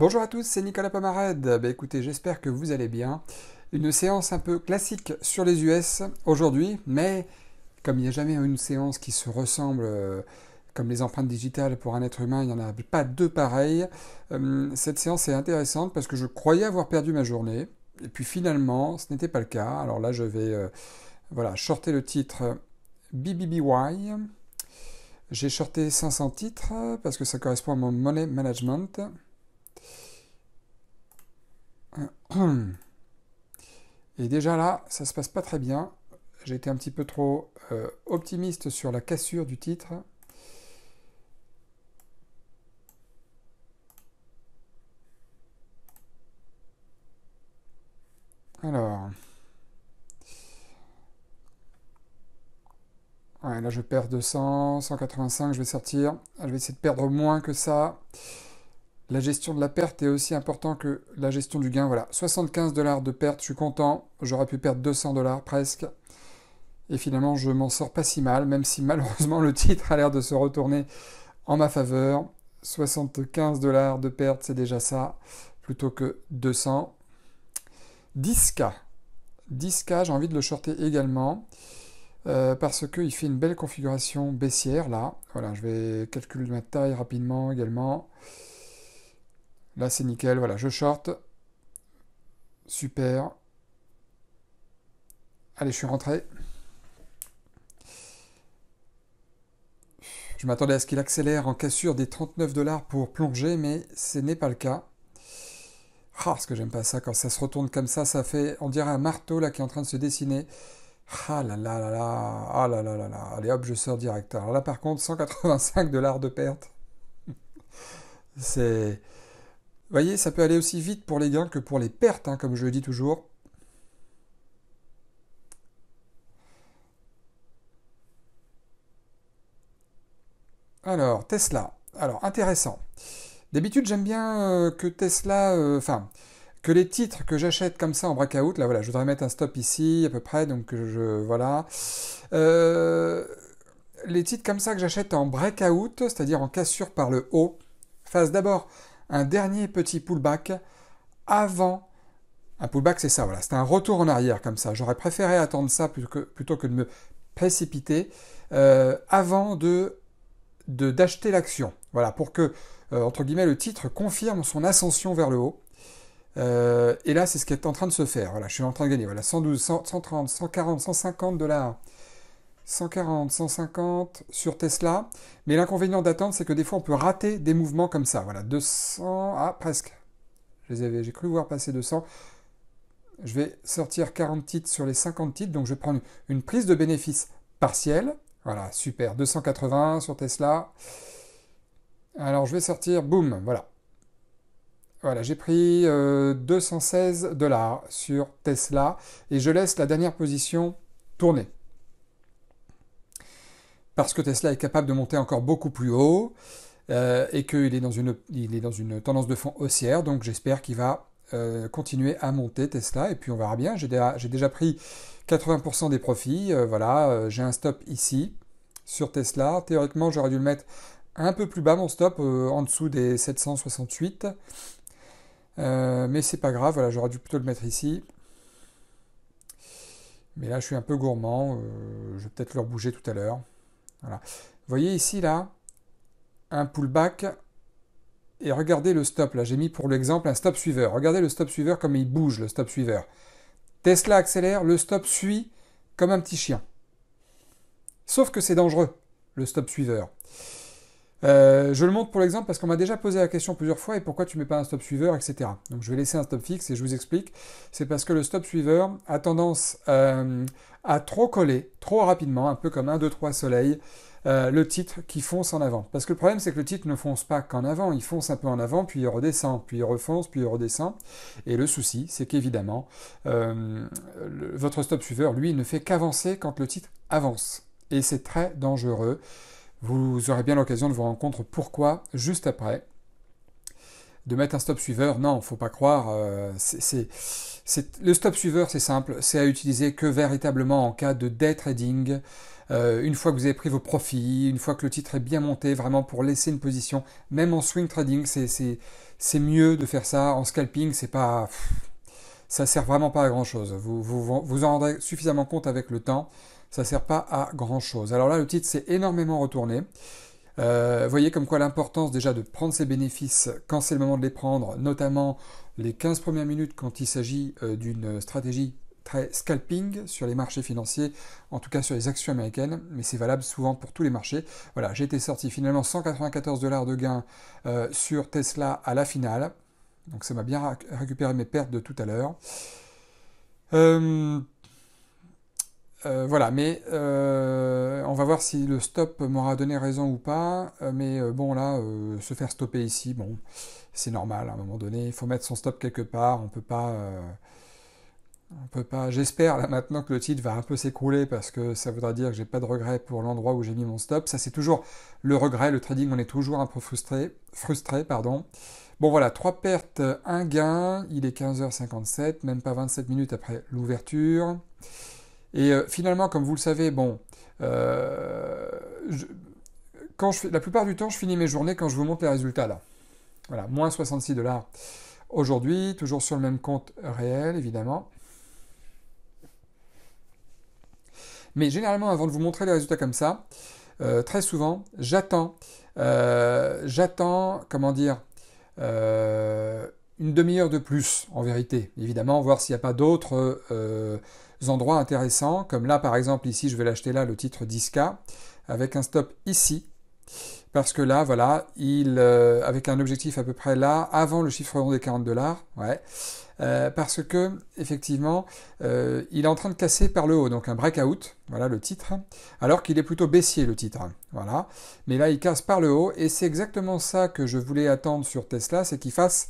Bonjour à tous, c'est Nicolas Pomarade. Bah, écoutez, j'espère que vous allez bien. Une séance un peu classique sur les US aujourd'hui, mais comme il n'y a jamais une séance qui se ressemble euh, comme les empreintes digitales pour un être humain, il n'y en a pas deux pareilles. Euh, cette séance est intéressante parce que je croyais avoir perdu ma journée, et puis finalement, ce n'était pas le cas. Alors là, je vais euh, voilà, shorter le titre BBBY. J'ai shorté 500 titres parce que ça correspond à mon money management. Et déjà là, ça se passe pas très bien. J'ai été un petit peu trop euh, optimiste sur la cassure du titre. Alors. là je perds 200, 185, je vais sortir. Ah, je vais essayer de perdre moins que ça. La gestion de la perte est aussi importante que la gestion du gain. Voilà, 75 dollars de perte, je suis content. J'aurais pu perdre 200 dollars presque. Et finalement, je m'en sors pas si mal, même si malheureusement le titre a l'air de se retourner en ma faveur. 75 dollars de perte, c'est déjà ça, plutôt que 200. 10K. 10K, j'ai envie de le shorter également. Euh, parce qu'il fait une belle configuration baissière là. Voilà, je vais calculer ma taille rapidement également. Là, c'est nickel. Voilà, je short. Super. Allez, je suis rentré. Je m'attendais à ce qu'il accélère en cassure des 39 dollars pour plonger, mais ce n'est pas le cas. Ah, que j'aime pas ça, quand ça se retourne comme ça, ça fait, on dirait un marteau là qui est en train de se dessiner. Ah là là là là, ah là là là là, allez hop, je sors direct. Alors là par contre, 185 dollars de perte. C'est voyez, ça peut aller aussi vite pour les gains que pour les pertes, hein, comme je le dis toujours. Alors, Tesla. Alors, intéressant. D'habitude, j'aime bien euh, que Tesla... Euh, enfin, que les titres que j'achète comme ça en breakout... Là, voilà, je voudrais mettre un stop ici, à peu près, donc je... Voilà. Euh, les titres comme ça que j'achète en breakout, c'est-à-dire en cassure par le haut, fassent d'abord un dernier petit pullback avant. Un pullback, c'est ça, voilà. C'est un retour en arrière comme ça. J'aurais préféré attendre ça plutôt que, de me précipiter euh, avant de d'acheter l'action. Voilà, pour que, euh, entre guillemets, le titre confirme son ascension vers le haut. Euh, et là, c'est ce qui est en train de se faire. Voilà, je suis en train de gagner. Voilà, 112, 130, 140, 150 dollars. 140, 150 sur Tesla. Mais l'inconvénient d'attendre, c'est que des fois, on peut rater des mouvements comme ça. Voilà, 200, ah, presque. avais, j'ai cru voir passer 200. Je vais sortir 40 titres sur les 50 titres, donc je vais prendre une prise de bénéfice partielle. Voilà, super, 280 sur Tesla. Alors, je vais sortir, boum, voilà. Voilà, j'ai pris 216 euh, dollars sur Tesla et je laisse la dernière position tourner parce que Tesla est capable de monter encore beaucoup plus haut euh, et qu'il est, dans une, est dans une tendance de fond haussière. Donc j'espère qu'il va euh, continuer à monter Tesla et puis on verra bien. J'ai déjà, pris 80% des profits. Euh, voilà, j'ai un stop ici sur Tesla. Théoriquement, j'aurais dû le mettre un peu plus bas mon stop, en dessous des 768. mais c'est pas grave, voilà, j'aurais dû plutôt le mettre ici. Mais là, je suis un peu gourmand. je vais peut-être le rebouger tout à l'heure. Vous voyez ici, là, un pullback. Et regardez le stop. Là, j'ai mis pour l'exemple un stop suiveur. Regardez le stop suiveur comme il bouge, le stop suiveur. Tesla accélère, le stop suit comme un petit chien. Sauf que c'est dangereux, le stop suiveur. Euh, je le montre pour l'exemple parce qu'on m'a déjà posé la question plusieurs fois et pourquoi tu ne mets pas un stop suiveur, etc. Donc je vais laisser un stop fixe et je vous explique. C'est parce que le stop suiveur a tendance euh, à trop coller, trop rapidement, un peu comme un, 2, 3 soleil, le titre qui fonce en avant. Parce que le problème c'est que le titre ne fonce pas qu'en avant, il fonce un peu en avant, puis il redescend, puis il refonce, puis il redescend. Et le souci c'est qu'évidemment, euh, votre stop suiveur, lui, ne fait qu'avancer quand le titre avance. Et c'est très dangereux. Vous aurez bien l'occasion de vous rendre compte pourquoi juste après. De mettre un stop suiveur, non, faut pas croire. Euh, le stop suiveur, c'est simple, c'est à utiliser que véritablement en cas de day trading. Euh, une fois que vous avez pris vos profits, une fois que le titre est bien monté, vraiment pour laisser une position, même en swing trading, c'est mieux de faire ça. En scalping, c'est pas. ça sert vraiment pas à grand chose. Vous, vous, vous en rendrez suffisamment compte avec le temps ça ne sert pas à grand chose. Alors là, le titre s'est énormément retourné. Vous euh, voyez comme quoi l'importance déjà de prendre ses bénéfices quand c'est le moment de les prendre, notamment les 15 premières minutes quand il s'agit euh, d'une stratégie très scalping sur les marchés financiers, en tout cas sur les actions américaines, mais c'est valable souvent pour tous les marchés. Voilà, j'ai été sorti finalement 194 dollars de gains euh, sur Tesla à la finale, donc ça m'a bien récupéré mes pertes de tout à l'heure. Euh, euh, voilà, mais euh, on va voir si le stop m'aura donné raison ou pas. Euh, mais bon, là, se faire stopper ici, bon, c'est normal. À un moment donné, il faut mettre son stop quelque part. On peut pas, on peut pas. J'espère là maintenant que le titre va un peu s'écrouler parce que ça voudra dire que j'ai pas de regret pour l'endroit où j'ai mis mon stop. Ça, c'est toujours le regret. Le trading, on est toujours un peu frustré, frustré, pardon. Bon voilà, trois pertes, un gain, il est 15h57, même pas 27 minutes après l'ouverture. Et euh, finalement, comme vous le savez, bon, euh, je, quand la plupart du temps, je finis mes journées quand je vous montre les résultats là. Voilà, moins 66 dollars aujourd'hui, toujours sur le même compte réel, évidemment. Mais généralement, avant de vous montrer les résultats comme ça, euh, très souvent, j'attends, j'attends, comment dire, une demi-heure de plus, en vérité, évidemment, voir s'il n'y a pas d'autres euh, euh, endroits intéressants, comme là, par exemple, ici, je vais l'acheter là, le titre 10K, avec un stop ici, parce que là, voilà, il, euh, avec un objectif à peu près là, avant le chiffre rond des 40 dollars, ouais, parce que, effectivement, il est en train de casser par le haut, donc un breakout, voilà le titre, alors qu'il est plutôt baissier le titre, voilà, mais là, il casse par le haut, et c'est exactement ça que je voulais attendre sur Tesla, c'est qu'il fasse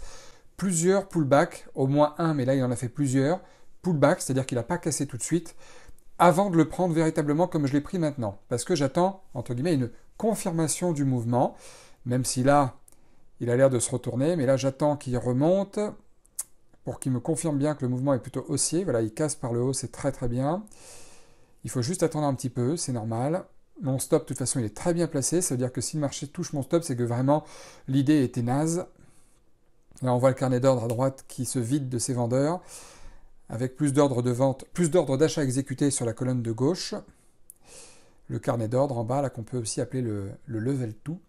plusieurs pullbacks, au moins un, mais là il en a fait plusieurs, pullbacks, c'est-à-dire qu'il n'a pas cassé tout de suite, avant de le prendre véritablement comme je l'ai pris maintenant. Parce que j'attends, entre guillemets, une confirmation du mouvement, même si là, il a l'air de se retourner, mais là j'attends qu'il remonte pour qu'il me confirme bien que le mouvement est plutôt haussier. Voilà, il casse par le haut, c'est très très bien. Il faut juste attendre un petit peu, c'est normal. Mon stop, de toute façon, il est très bien placé. Ça veut dire que si le marché touche mon stop, c'est que vraiment l'idée était naze. Là, on voit le carnet d'ordre à droite qui se vide de ses vendeurs, avec plus d'ordres de vente, plus d'ordres d'achat exécutés sur la colonne de gauche. Le carnet d'ordre en bas, là qu'on peut aussi appeler le, level tout.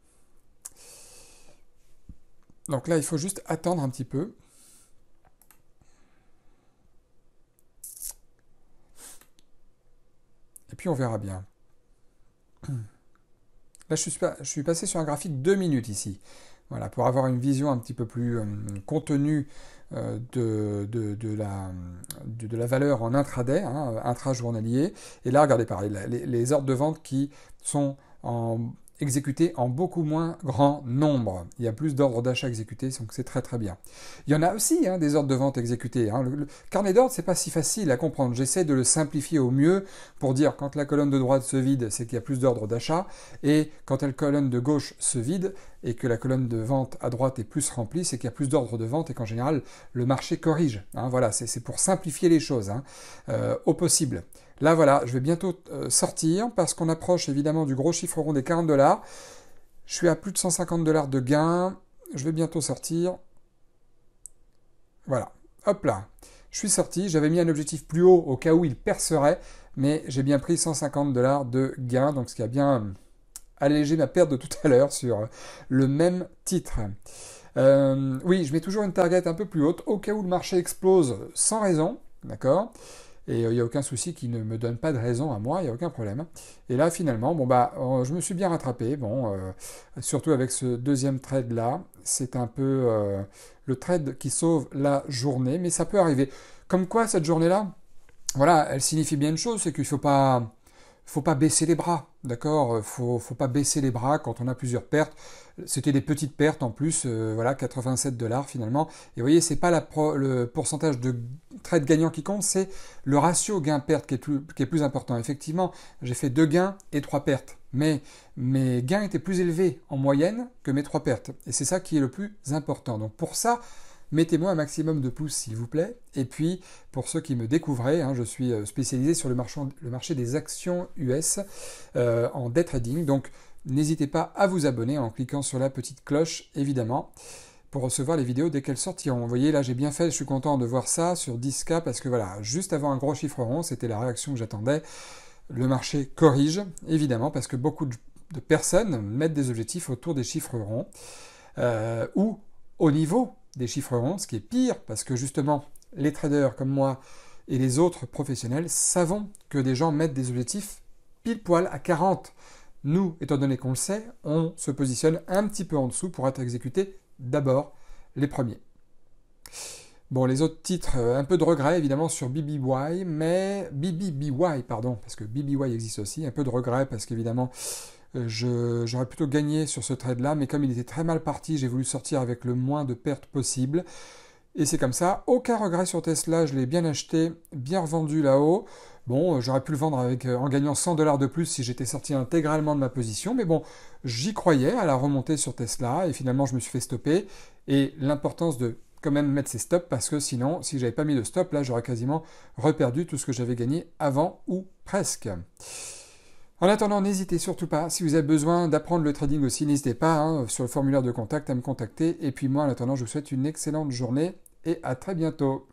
Donc là, il faut juste attendre un petit peu. Et puis on verra bien. Là, je suis, passé sur un graphique de 2 minutes ici. Voilà, pour avoir une vision un petit peu plus euh, contenue euh, de, de, la, de, la valeur en intraday, intrajournalier. Hein, euh, intra-journalier. Et là, regardez pareil, les, ordres de vente qui sont en exécutés en beaucoup moins grand nombre. Il y a plus d'ordres d'achat exécutés, donc c'est très très bien. Il y en a aussi hein, des ordres de vente exécutés. Hein. Le, carnet d'ordres, c'est pas si facile à comprendre. J'essaie de le simplifier au mieux pour dire quand la colonne de droite se vide, c'est qu'il y a plus d'ordres d'achat, et quand la colonne de gauche se vide et que la colonne de vente à droite est plus remplie, c'est qu'il y a plus d'ordres de vente et qu'en général le marché corrige. Hein. Voilà, c'est pour simplifier les choses euh, au possible. Là, voilà, je vais bientôt euh, sortir parce qu'on approche évidemment du gros chiffre rond des 40 dollars. Je suis à plus de 150 dollars de gain. Je vais bientôt sortir. Voilà. Hop là. Je suis sorti. J'avais mis un objectif plus haut au cas où il percerait. Mais j'ai bien pris 150 dollars de gain. Donc, ce qui a bien euh, allégé ma perte de tout à l'heure sur euh, le même titre. oui, je mets toujours une target un peu plus haute au cas où le marché explose sans raison. D'accord et euh, il n'y a aucun souci qui ne me donne pas de raison à moi, il n'y a aucun problème. Et là, finalement, bon, bah, euh, je me suis bien rattrapé, bon, euh, surtout avec ce deuxième trade là, c'est un peu le trade qui sauve la journée, mais ça peut arriver. Comme quoi, cette journée-là, voilà, elle signifie bien une chose, c'est qu'il ne faut pas faut pas baisser les bras, d'accord faut, faut pas baisser les bras quand on a plusieurs pertes. C'était des petites pertes en plus, euh, voilà, 87 dollars finalement. Et vous voyez, c'est pas la pro, le pourcentage de trade gagnant qui compte, c'est le ratio gain-perte qui, qui, est plus important. Effectivement, j'ai fait deux gains et trois pertes, mais mes gains étaient plus élevés en moyenne que mes trois pertes. Et c'est ça qui est le plus important. Donc pour ça, Mettez-moi un maximum de pouces, s'il vous plaît. Et puis, pour ceux qui me découvraient, hein, je suis euh, spécialisé sur le, marché des actions US euh, en day trading. Donc, n'hésitez pas à vous abonner en cliquant sur la petite cloche, évidemment pour recevoir les vidéos dès qu'elles sortiront. Vous voyez, là, j'ai bien fait, je suis content de voir ça sur 10K parce que voilà, juste avant un gros chiffre rond, c'était la réaction que j'attendais. Le marché corrige, évidemment, parce que beaucoup de personnes mettent des objectifs autour des chiffres ronds euh, ou au niveau des chiffres ronds, ce qui est pire, parce que justement, les traders comme moi et les autres professionnels savons que des gens mettent des objectifs pile poil à 40. Nous, étant donné qu'on le sait, on se positionne un petit peu en dessous pour être exécuté d'abord les premiers. Bon, les autres titres, euh, un peu de regret évidemment sur BBY, mais BBBY, pardon, parce que BBY existe aussi, un peu de regret parce qu'évidemment, euh, j'aurais plutôt gagné sur ce trade-là, mais comme il était très mal parti, j'ai voulu sortir avec le moins de pertes possible. Et c'est comme ça, aucun regret sur Tesla, je l'ai bien acheté, bien revendu là-haut. Bon, euh, j'aurais pu le vendre avec, euh, en gagnant 100 dollars de plus si j'étais sorti intégralement de ma position, mais bon, j'y croyais à la remontée sur Tesla et finalement je me suis fait stopper. Et l'importance de quand même mettre ses stops parce que sinon, si j'avais pas mis de stop, là j'aurais quasiment reperdu tout ce que j'avais gagné avant ou presque. En attendant, n'hésitez surtout pas, si vous avez besoin d'apprendre le trading aussi, n'hésitez pas hein, sur le formulaire de contact à me contacter. Et puis moi, en attendant, je vous souhaite une excellente journée et à très bientôt.